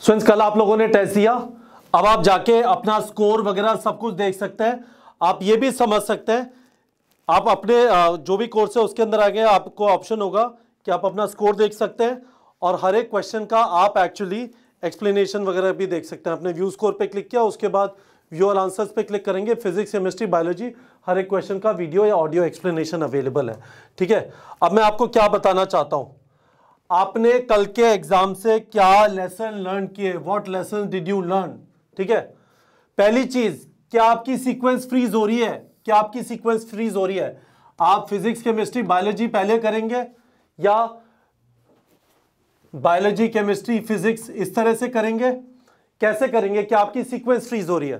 सो so, कल आप लोगों ने टेस्ट दिया अब आप जाके अपना स्कोर वगैरह सब कुछ देख सकते हैं आप ये भी समझ सकते हैं आप अपने जो भी कोर्स है उसके अंदर आ गए आपको ऑप्शन होगा कि आप अपना स्कोर देख सकते हैं और हर एक क्वेश्चन का आप एक्चुअली एक्सप्लेनेशन वगैरह भी देख सकते हैं अपने व्यू स्कोर पे क्लिक किया उसके बाद व्यू और आंसर्स पे क्लिक करेंगे फिजिक्स केमिस्ट्री बायोलॉजी हर एक क्वेश्चन का वीडियो या ऑडियो एक्सप्लेनेशन अवेलेबल है ठीक है अब मैं आपको क्या बताना चाहता हूँ आपने कल के एग्जाम से क्या लेसन लर्न किए what lesson did you learn ठीक है पहली चीज क्या आपकी सीक्वेंस फ्रीज हो रही है क्या आपकी सीक्वेंस फ्रीज हो रही है आप फिजिक्स केमिस्ट्री बायोलॉजी पहले करेंगे या बायोलॉजी केमिस्ट्री फिजिक्स इस तरह से करेंगे कैसे करेंगे क्या आपकी सीक्वेंस फ्रीज हो रही है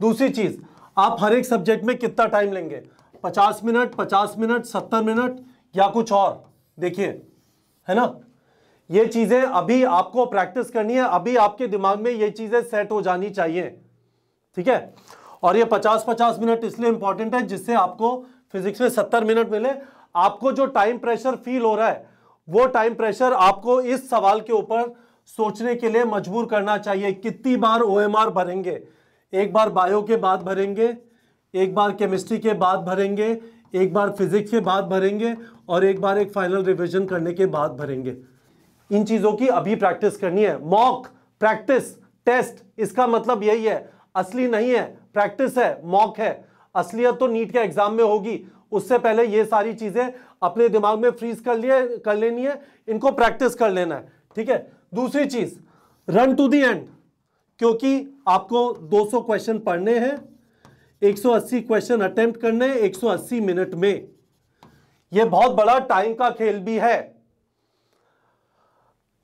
दूसरी चीज आप हर एक सब्जेक्ट में कितना टाइम लेंगे 50 मिनट 50 मिनट 70 मिनट या कुछ और देखिए है ना ये चीजें अभी आपको प्रैक्टिस करनी है अभी आपके दिमाग में ये चीजें सेट हो जानी चाहिए ठीक है और ये पचास पचास मिनट इसलिए इंपॉर्टेंट है जिससे आपको फिजिक्स में सत्तर मिनट मिले आपको जो टाइम प्रेशर फील हो रहा है वो टाइम प्रेशर आपको इस सवाल के ऊपर सोचने के लिए मजबूर करना चाहिए कितनी बार ओ भरेंगे एक बार बायो के बाद भरेंगे एक बार केमिस्ट्री के बाद भरेंगे एक बार फिजिक्स के बाद भरेंगे और एक बार एक फाइनल रिविजन करने के बाद भरेंगे इन चीजों की अभी प्रैक्टिस करनी है मॉक प्रैक्टिस टेस्ट इसका मतलब यही है असली नहीं है प्रैक्टिस है मॉक है असलियत तो नीट के एग्जाम में होगी उससे पहले ये सारी चीजें अपने दिमाग में फ्रीज कर लिए कर लेनी है इनको प्रैक्टिस कर लेना है ठीक है दूसरी चीज रन टू दी एंड क्योंकि आपको 200 क्वेश्चन पढ़ने हैं 180 क्वेश्चन अटेम्प्ट करने हैं 180 मिनट में यह बहुत बड़ा टाइम का खेल भी है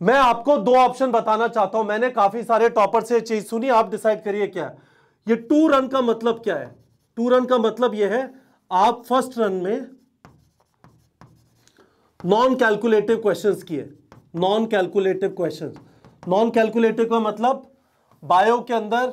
मैं आपको दो ऑप्शन बताना चाहता हूं मैंने काफी सारे टॉपर से चीज सुनी आप डिसाइड करिए क्या ये टू रन का मतलब क्या है टू रन का मतलब यह है आप फर्स्ट रन में नॉन कैलकुलेटिव क्वेश्चंस किए non calculative questions non calculative का मतलब बायो के अंदर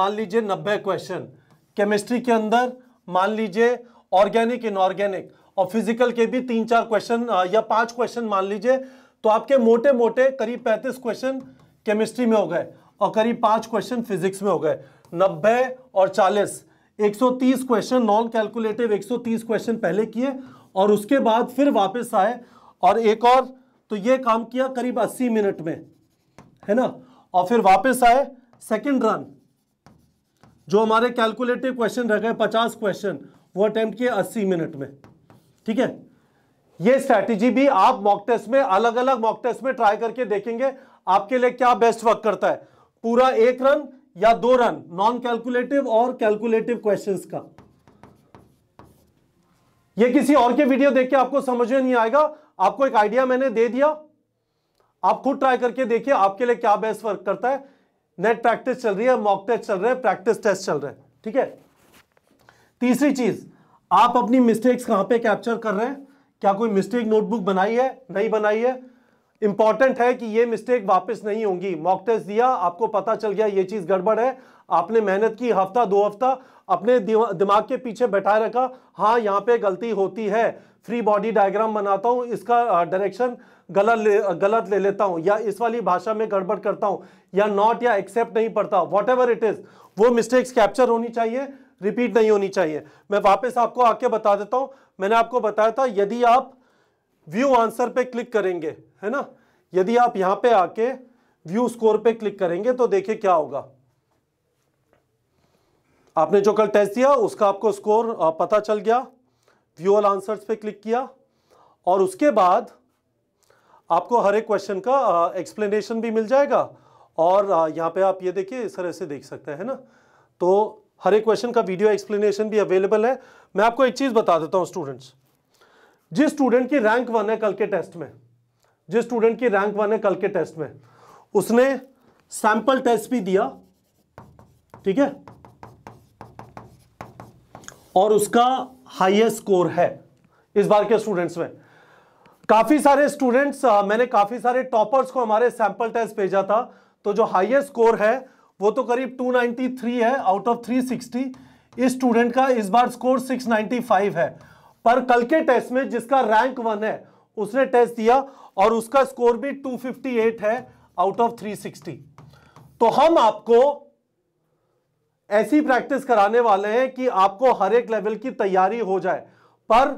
मान लीजिए नब्बे क्वेश्चन केमिस्ट्री के अंदर मान लीजिए ऑर्गेनिक इनऑर्गेनिक और फिजिकल के भी तीन चार क्वेश्चन या पांच क्वेश्चन मान लीजिए तो आपके मोटे मोटे करीब पैंतीस क्वेश्चन केमिस्ट्री में हो गए और करीब पांच क्वेश्चन फिजिक्स में हो गए नब्बे और चालीस 130 क्वेश्चन नॉन कैलकुलेटिव 130 क्वेश्चन पहले किए और उसके बाद फिर वापस आए और एक और तो ये काम किया करीब 80 मिनट में है ना और फिर वापस आए सेकंड रन जो हमारे कैलकुलेटिव क्वेश्चन रह गए 50 क्वेश्चन वो अटेम्प्ट किए 80 मिनट में ठीक है ये स्ट्रैटेजी भी आप मॉक टेस्ट में अलग अलग मॉक टेस्ट में ट्राई करके देखेंगे आपके लिए क्या बेस्ट वर्क करता है पूरा एक रन या दो रन नॉन कैलकुलेटिव और कैलकुलेटिव क्वेश्चंस का ये किसी और के वीडियो देख के आपको समझ में नहीं आएगा आपको एक आइडिया मैंने दे दिया आप खुद ट्राई करके देखिए आपके लिए क्या बेस्ट वर्क करता है नेट प्रैक्टिस चल रही है मॉक टेस्ट चल रहे हैं प्रैक्टिस टेस्ट चल रहे हैं ठीक है तीसरी चीज आप अपनी मिस्टेक्स कहां पे कैप्चर कर रहे हैं क्या कोई मिस्टेक नोटबुक बनाई है नहीं बनाई है इंपॉर्टेंट है कि ये मिस्टेक वापस नहीं होंगी मॉक टेस्ट दिया आपको पता चल गया ये चीज़ गड़बड़ है आपने मेहनत की हफ्ता दो हफ्ता अपने दिमाग के पीछे बैठा रखा हाँ यहाँ पे गलती होती है फ्री बॉडी डायग्राम बनाता हूँ इसका डायरेक्शन गलत ले गलत ले लेता हूँ या इस वाली भाषा में गड़बड़ करता हूँ या नॉट या एक्सेप्ट नहीं पड़ता वॉट एवर इट इज़ वो मिस्टेक्स कैप्चर होनी चाहिए रिपीट नहीं होनी चाहिए मैं वापस आपको आके बता देता हूँ मैंने आपको बताया था यदि आप व्यू आंसर पे क्लिक करेंगे है ना यदि आप यहां पे आके व्यू स्कोर पे क्लिक करेंगे तो देखिए क्या होगा आपने जो कल टेस्ट दिया उसका आपको स्कोर पता चल गया व्यू ऑल आंसर्स पे क्लिक किया और उसके बाद आपको हर एक क्वेश्चन का एक्सप्लेनेशन भी मिल जाएगा और यहां पे आप ये देखिए इस तरह से देख सकते हैं ना तो हर एक क्वेश्चन का वीडियो एक्सप्लेनेशन भी अवेलेबल है मैं आपको एक चीज़ बता देता हूं स्टूडेंट्स जिस स्टूडेंट की रैंक वन है कल के टेस्ट में जिस स्टूडेंट की रैंक वन है कल के टेस्ट में उसने सैंपल टेस्ट भी दिया ठीक है और उसका हाईएस्ट स्कोर है इस बार के स्टूडेंट्स में काफ़ी सारे स्टूडेंट्स मैंने काफ़ी सारे टॉपर्स को हमारे सैंपल टेस्ट भेजा था तो जो हाईएस्ट स्कोर है वो तो करीब 293 है आउट ऑफ 360 इस स्टूडेंट का इस बार स्कोर 695 है पर कल के टेस्ट में जिसका रैंक वन है उसने टेस्ट दिया और उसका स्कोर भी 258 है आउट ऑफ 360 तो हम आपको ऐसी प्रैक्टिस कराने वाले हैं कि आपको हर एक लेवल की तैयारी हो जाए पर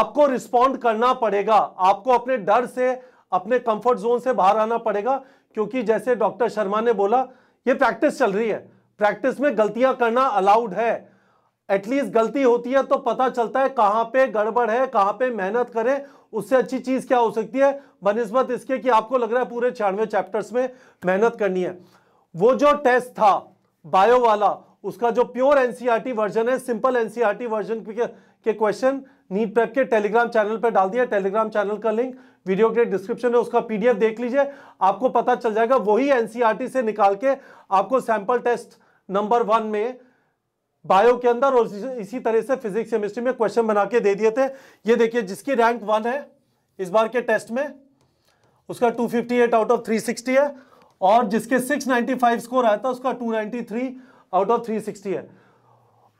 आपको रिस्पॉन्ड करना पड़ेगा आपको अपने डर से अपने कंफर्ट जोन से बाहर आना पड़ेगा क्योंकि जैसे डॉक्टर शर्मा ने बोला ये प्रैक्टिस चल रही है प्रैक्टिस में गलतियां करना अलाउड है एटलीस्ट गलती होती है तो पता चलता है कहां पे गड़बड़ है कहां पे मेहनत करें उससे अच्छी चीज क्या हो सकती है बनस्बत इसके कि आपको लग रहा है पूरे छियानवे चैप्टर्स में मेहनत करनी है वो जो टेस्ट था बायो वाला उसका जो प्योर एनसीआरटी वर्जन है सिंपल एनसीआरटी वर्जन के क्वेश्चन नीट प्रेप के टेलीग्राम चैनल पर डाल दिया टेलीग्राम चैनल का लिंक वीडियो के डिस्क्रिप्शन में उसका पीडीएफ देख लीजिए आपको पता चल जाएगा वही एनसीईआरटी से निकाल के आपको सैंपल टेस्ट नंबर वन में बायो के अंदर और इसी तरह से फिजिक्स केमिस्ट्री में क्वेश्चन बना के दे दिए थे ये देखिए जिसकी रैंक वन है इस बार के टेस्ट में उसका 258 आउट ऑफ 360 है और जिसके 695 स्कोर आया था उसका 293 आउट ऑफ 360 है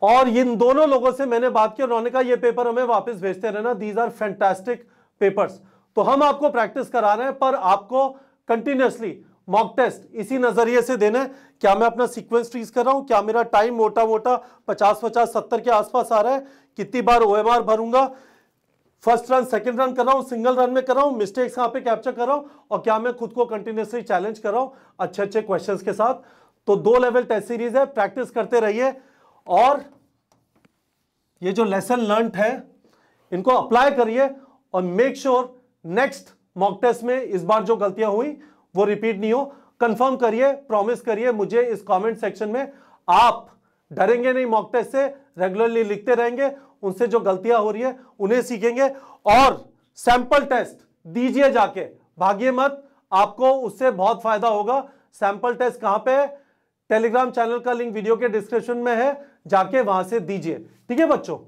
और इन दोनों लोगों से मैंने बात की उन्होंने कहा ये पेपर हमें वापस भेजते रहना दीज आर फैंटेस्टिक पेपर्स तो हम आपको प्रैक्टिस करा रहे हैं पर आपको कंटिन्यूसली मॉक टेस्ट इसी नजरिए से देना है क्या मैं अपना सीक्वेंस ट्रीज कर रहा हूं क्या मेरा टाइम मोटा मोटा पचास पचास सत्तर के आसपास आ रहा है कितनी बार ओ भरूंगा फर्स्ट रन सेकंड रन कर रहा हूं सिंगल रन में कर रहा हूं मिस्टेक्स कहां पे कैप्चर कर रहा हूं और क्या मैं खुद को कंटिन्यूसली चैलेंज कर रहा हूं अच्छे अच्छे क्वेश्चंस के साथ तो दो लेवल टेस्ट सीरीज है प्रैक्टिस करते रहिए और ये जो लेसन लर्न है इनको अप्लाई करिए और make sure next mock test में इस बार जो गलतियां हुई वो रिपीट नहीं हो कंफर्म करिए प्रॉमिस करिए मुझे इस कमेंट सेक्शन में आप डरेंगे नहीं मॉक टेस्ट से रेगुलरली लिखते रहेंगे उनसे जो गलतियां हो रही है उन्हें सीखेंगे और सैंपल टेस्ट दीजिए जाके भागिए मत आपको उससे बहुत फायदा होगा सैंपल टेस्ट कहां पे टेलीग्राम चैनल का लिंक वीडियो के डिस्क्रिप्शन में है जाके वहां से दीजिए ठीक है बच्चों